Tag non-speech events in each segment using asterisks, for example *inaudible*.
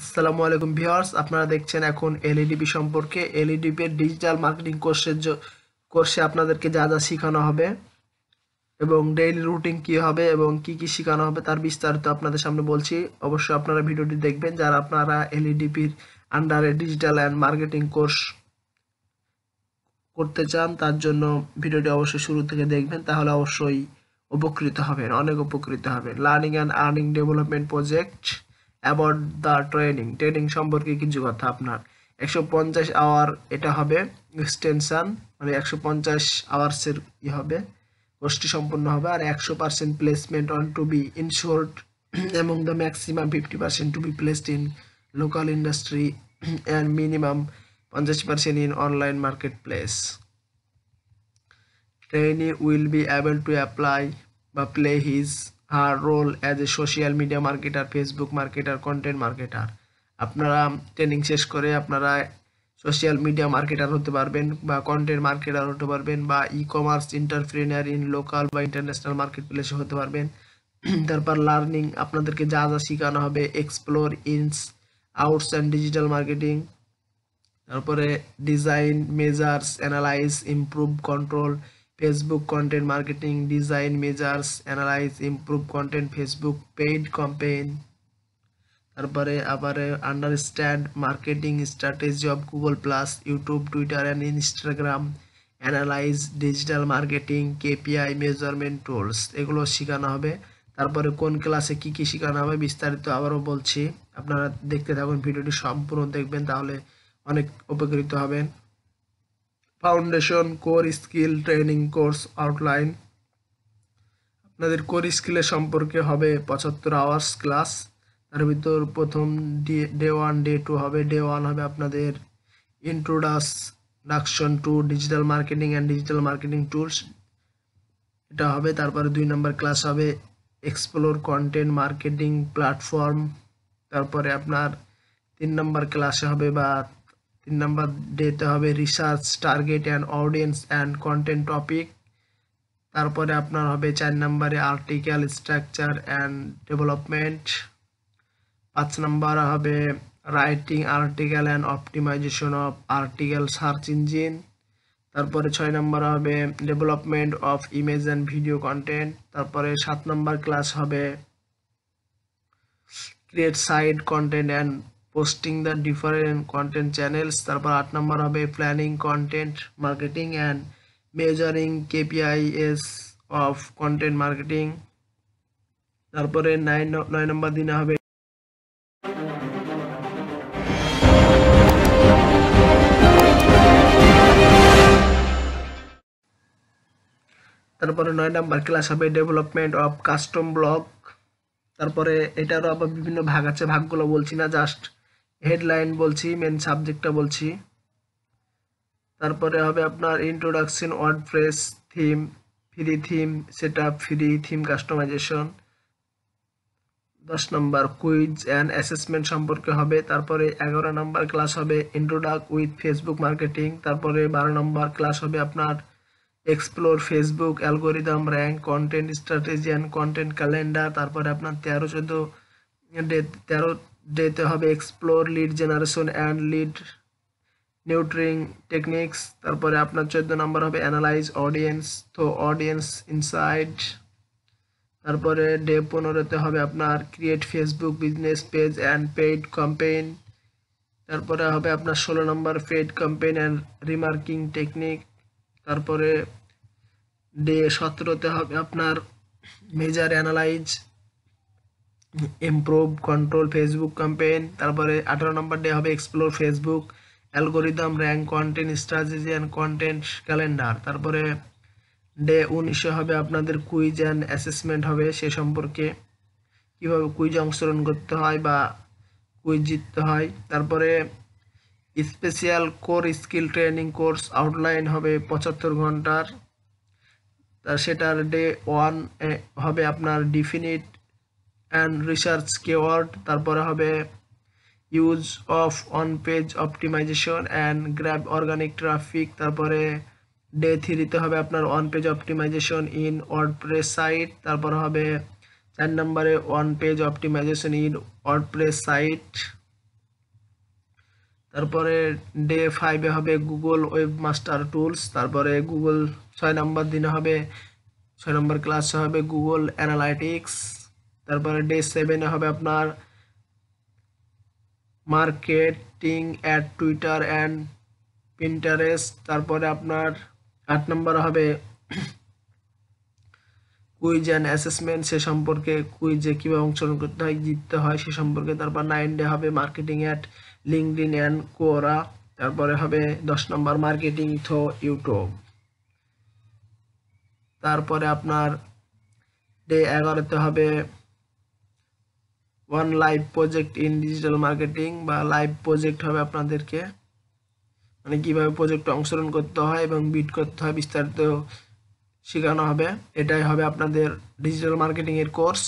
আসসালামু আলাইকুম ভিউয়ার্স আপনারা দেখছেন এখন এলইডিপি e সম্পর্কে এলইডিপির ডিজিটাল মার্কেটিং কোর্সের কোর্সে আপনাদেরকে যা যা শেখানো হবে এবং ডেইলি রুটিন কি হবে এবং কি কি শেখানো হবে তার বিস্তারিত আপনাদের সামনে বলছি অবশ্যই আপনারা ভিডিওটি দেখবেন যারা আপনারা এলইডিপির আন্ডারে ডিজিটাল অ্যান্ড মার্কেটিং কোর্স করতে চান তার জন্য ভিডিওটি অবশ্যই শুরু থেকে দেখবেন তাহলে অবশ্যই উপকৃত হবেন অনেক উপকৃত হবেন learning and earning development project about the training training সম্পর্কে কিছু কথা আপনার একশো পঞ্চাশ আওয়ার এটা হবে এক্সটেনশান মানে একশো পঞ্চাশ আওয়ার্সের ই হবে কোর্সটি সম্পূর্ণ হবে আর একশো percent placement on to be ensured এবং the maximum fifty percent to be placed in local industry and minimum পঞ্চাশ percent in online market place trainee will be able to apply বা play his her role as a social media marketer facebook marketer content marketer আপনারা training শেষ করে আপনারা social media marketer হতে পারবেন বা content marketer হতে পারবেন বা e commerce entrepreneur in local বা ইন্টারন্যাশনাল মার্কেট প্লেসে হতে পারবেন *clears throat* তারপর লার্নিং আপনাদেরকে যা যা শেখানো হবে explore ins outs and digital marketing তারপরে design measures analyse improve control Facebook content marketing design measures analyse improve content Facebook paid campaign তারপরে আবার understand marketing strategy of Google plus YouTube Twitter and Instagram analyse digital marketing KPI measurement tools এগুলো শেখানো হবে তারপরে কোন ক্লাসে কি কি শেখানো হবে বিস্তারিত আবারও বলছি আপনারা দেখতে থাকুন ভিডিওটি সম্পূর্ণ দেখবেন তাহলে অনেক উপকৃত হবেন foundation core skill training course outline আপনাদের কোর স্কিলের সম্পর্কে হবে পঁচাত্তর আওয়ার্স ক্লাস তার ভিতর প্রথম ডে ওয়ান ডে টু হবে ডে ওয়ান হবে আপনাদের introduction to digital marketing and digital marketing tools এটা হবে তারপরে দুই নম্বর ক্লাস হবে এক্সপ্লোর কন্টেন্ট মার্কেটিং প্ল্যাটফর্ম তারপরে আপনার তিন নম্বর ক্লাসে হবে বা তিন নাম্বার ডেতে হবে research target and audience and content topic তারপরে আপনার হবে চার নম্বরে আর্টিকেল স্ট্রাকচার অ্যান্ড ডেভেলপমেন্ট পাঁচ নম্বর হবে writing article and optimisation of article search engine তারপরে ছয় নম্বর হবে development of image and video content তারপরে সাত নম্বর ক্লাস হবে create side content and posting the different content channels তারপর আট নম্বর হবে planning content marketing and measuring KPIs of content marketing তারপরে নাইন নয় নম্বর দিনে হবে তারপরে নয় নম্বর ক্লাস হবে ডেভেলপমেন্ট অফ কাস্টম ব্লক তারপরে এটারও আবার বিভিন্ন ভাগ আছে ভাগগুলো বলছি না জাস্ট হেডলাইন বলছি মেন সাবজেক্টটা বলছি তারপরে হবে আপনার introduction word press theme free theme set free theme customisation দশ নম্বর কুইজ অ্যান্ড অ্যাসেসমেন্ট সম্পর্কে হবে তারপরে এগারো নম্বর ক্লাস হবে ইন্ট্রোডাক উইথ ফেসবুক মার্কেটিং তারপরে বারো নম্বর ক্লাস হবে আপনার explore Facebook algorithm rank content strategy and content calendar তারপরে আপনার তেরো চোদ্দো তেরো ডেতে হবে explore lead generation and lead nurturing techniques তারপরে আপনার চোদ্দ নম্বর হবে অ্যানালাইজ অডিয়েন্স তো অডিয়েন্স ইনসাইড তারপরে ডে পনেরোতে হবে আপনার create Facebook business page and paid campaign তারপরে হবে আপনার ষোলো নম্বর paid campaign and remarketing technique তারপরে ডে সতেরোতে হবে আপনার measure analyse improve control Facebook campaign তারপরে আঠারো নম্বর ডে হবে explore Facebook algorithm rank content strategy and content calendar তারপরে ডে উনিশে হবে আপনাদের কুইজ অ্যান্ড অ্যাসেসমেন্ট হবে সে সম্পর্কে কীভাবে কুইজ অংশগ্রহণ করতে হয় বা কুইজ জিততে হয় তারপরে special core skill training course outline হবে পঁচাত্তর ঘন্টার সেটার ডে ওয়ান হবে আপনার ডিফিনিট অ্যান্ড রিসার্চ কেওয়ার্ড তারপরে হবে use of on page optimisation and grab organic traffic তারপরে ডে থ্রিতে হবে আপনার one page optimisation in word WordPress site তারপরে হবে চার নম্বরে one page optimisation in word WordPress site তারপরে ডে ফাইভে হবে গুগল ওয়েব মাস্টার টুলস তারপরে গুগল ছয় নম্বর দিনে হবে ছয় নম্বর ক্লাসে হবে গুগল অ্যানালাইটিক্স তারপরে ডে সেভেনে হবে আপনার marketing ad Twitter and Pinterest তারপরে আপনার আট নম্বর হবে কুইজ অ্যান্ড অ্যাসেসমেন্ট সে সম্পর্কে কুইজে কীভাবে অংশগ্রহণ করতে হয় জিততে হয় সে সম্পর্কে তারপর নাইন ডে হবে marketing at LinkedIn and Quora তারপরে হবে দশ নম্বর মার্কেটিং থ্রো ইউটিউব তারপরে আপনার ডে এগারোতে হবে one live project in digital marketing বা লাইভ প্রজেক্ট হবে আপনাদেরকে মানে কীভাবে প্রজেক্টে অংশগ্রহণ করতে হয় এবং বিট করতে হয় বিস্তারিত শেখানো হবে এটাই হবে আপনাদের ডিজিটাল মার্কেটিংয়ের কোর্স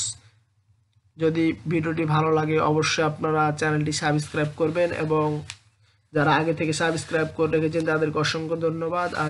যদি ভিডিওটি ভালো লাগে অবশ্যই আপনারা চ্যানেলটি সাবস্ক্রাইব করবেন এবং যারা আগে থেকে সাবস্ক্রাইব করে রেখেছেন তাদেরকে অসংখ্য ধন্যবাদ আর